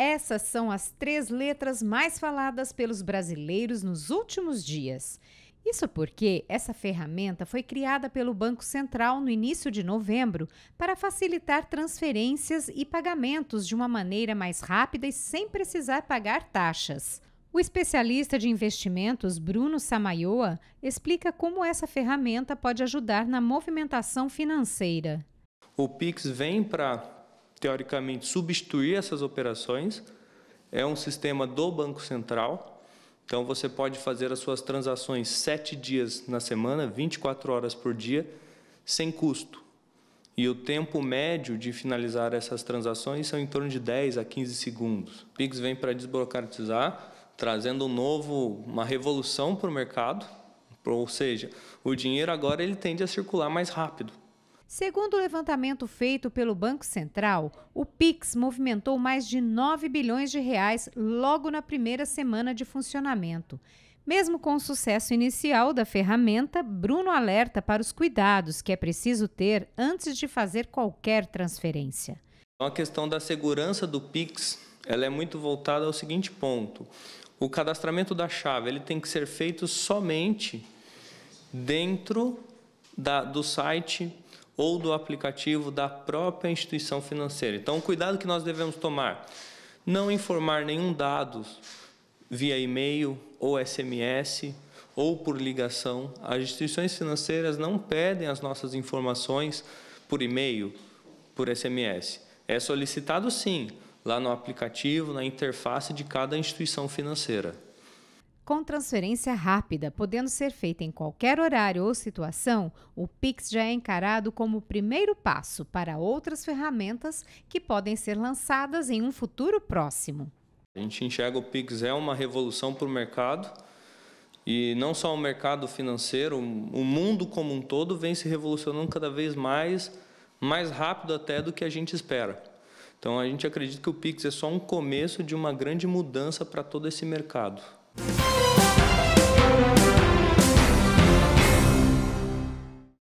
Essas são as três letras mais faladas pelos brasileiros nos últimos dias. Isso porque essa ferramenta foi criada pelo Banco Central no início de novembro para facilitar transferências e pagamentos de uma maneira mais rápida e sem precisar pagar taxas. O especialista de investimentos Bruno Samayoa explica como essa ferramenta pode ajudar na movimentação financeira. O Pix vem para teoricamente, substituir essas operações. É um sistema do Banco Central, então você pode fazer as suas transações sete dias na semana, 24 horas por dia, sem custo. E o tempo médio de finalizar essas transações são em torno de 10 a 15 segundos. O Pix vem para desburocratizar, trazendo um novo, uma revolução para o mercado, ou seja, o dinheiro agora ele tende a circular mais rápido. Segundo o levantamento feito pelo Banco Central, o Pix movimentou mais de 9 bilhões de reais logo na primeira semana de funcionamento. Mesmo com o sucesso inicial da ferramenta, Bruno alerta para os cuidados que é preciso ter antes de fazer qualquer transferência. Então, a questão da segurança do Pix, ela é muito voltada ao seguinte ponto: o cadastramento da chave, ele tem que ser feito somente dentro da, do site ou do aplicativo da própria instituição financeira. Então, o cuidado que nós devemos tomar: não informar nenhum dado via e-mail ou SMS ou por ligação. As instituições financeiras não pedem as nossas informações por e-mail, por SMS. É solicitado sim, lá no aplicativo, na interface de cada instituição financeira. Com transferência rápida, podendo ser feita em qualquer horário ou situação, o Pix já é encarado como o primeiro passo para outras ferramentas que podem ser lançadas em um futuro próximo. A gente enxerga o Pix é uma revolução para o mercado e não só o mercado financeiro, o mundo como um todo vem se revolucionando cada vez mais, mais rápido até do que a gente espera. Então a gente acredita que o Pix é só um começo de uma grande mudança para todo esse mercado. Música